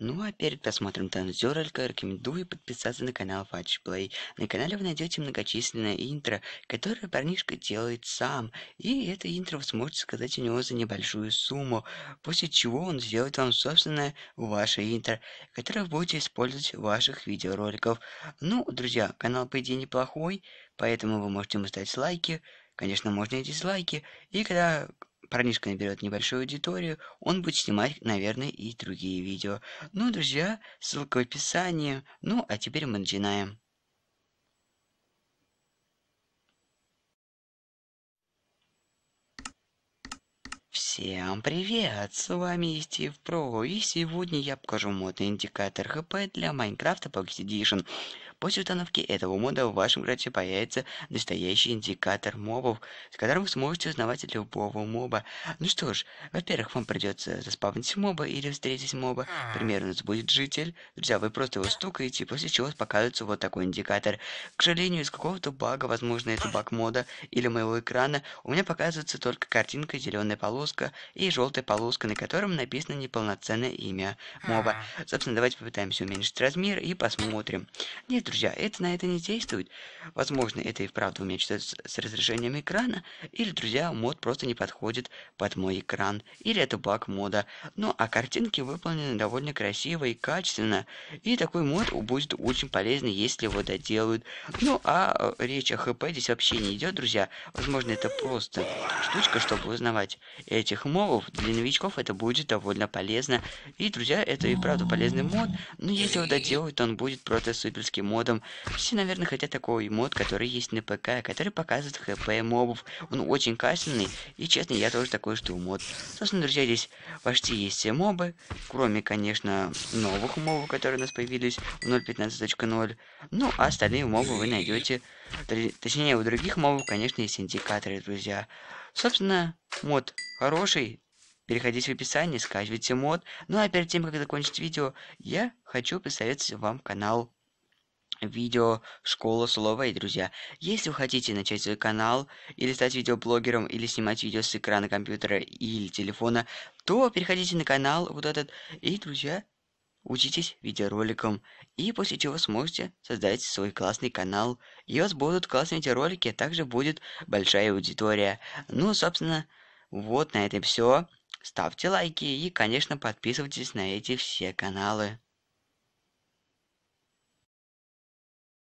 Ну а перед просмотром Танзералька рекомендую подписаться на канал Fudge На канале вы найдете многочисленное интро, которое парнишка делает сам, и это интро вы сможете сказать у него за небольшую сумму, после чего он сделает вам собственное ваше интро, которое вы будете использовать в ваших видеороликах. Ну, друзья, канал по идее неплохой, поэтому вы можете ему ставить лайки, конечно, можно и дизлайки, и когда парнишка наберет небольшую аудиторию, он будет снимать, наверное, и другие видео. Ну, друзья, ссылка в описании. Ну, а теперь мы начинаем. Всем привет, с вами Стив Про, и сегодня я покажу модный индикатор хп для Майнкрафта Pocket Edition. После установки этого мода в вашем граде появится настоящий индикатор мобов, с которым вы сможете узнавать любого моба. Ну что ж, во-первых, вам придется заспавнить моба или встретить моба. Например, у нас будет житель. Друзья, вы просто его стукаете, после чего показывается вот такой индикатор. К сожалению, из какого-то бага, возможно, это баг мода или моего экрана, у меня показывается только картинка зеленая полоска и желтая полоска, на котором написано неполноценное имя моба. Собственно, давайте попытаемся уменьшить размер и посмотрим. Нет, друзья, это на это не действует. Возможно, это и вправду у меня что-то с разрешением экрана, или, друзья, мод просто не подходит под мой экран, или это баг мода. Ну, а картинки выполнены довольно красиво и качественно, и такой мод будет очень полезный, если его доделают. Ну, а э, речь о ХП здесь вообще не идет, друзья. Возможно, это просто штучка, чтобы узнавать этих мобов. Для новичков это будет довольно полезно. И, друзья, это и вправду полезный мод, но если его доделают, он будет просто суперский мод модом. Все, наверное, хотят такой мод, который есть на ПК, который показывает хп мобов. Он очень качественный, и честно, я тоже такой жду мод. Собственно, друзья, здесь почти есть все мобы, кроме, конечно, новых мобов, которые у нас появились в 0.15.0. Ну, а остальные мобы вы найдете. Точнее, у других мобов, конечно, есть индикаторы, друзья. Собственно, мод хороший, Переходите в описание, скачивайте мод. Ну а перед тем, как закончить видео, я хочу посоветовать вам канал видео «Школа слова» и друзья. Если вы хотите начать свой канал, или стать видеоблогером, или снимать видео с экрана компьютера или телефона, то переходите на канал вот этот и, друзья, учитесь видеороликом и после чего сможете создать свой классный канал, и у вас будут классные видеоролики, а также будет большая аудитория. Ну, собственно, вот на этом все. Ставьте лайки и, конечно, подписывайтесь на эти все каналы.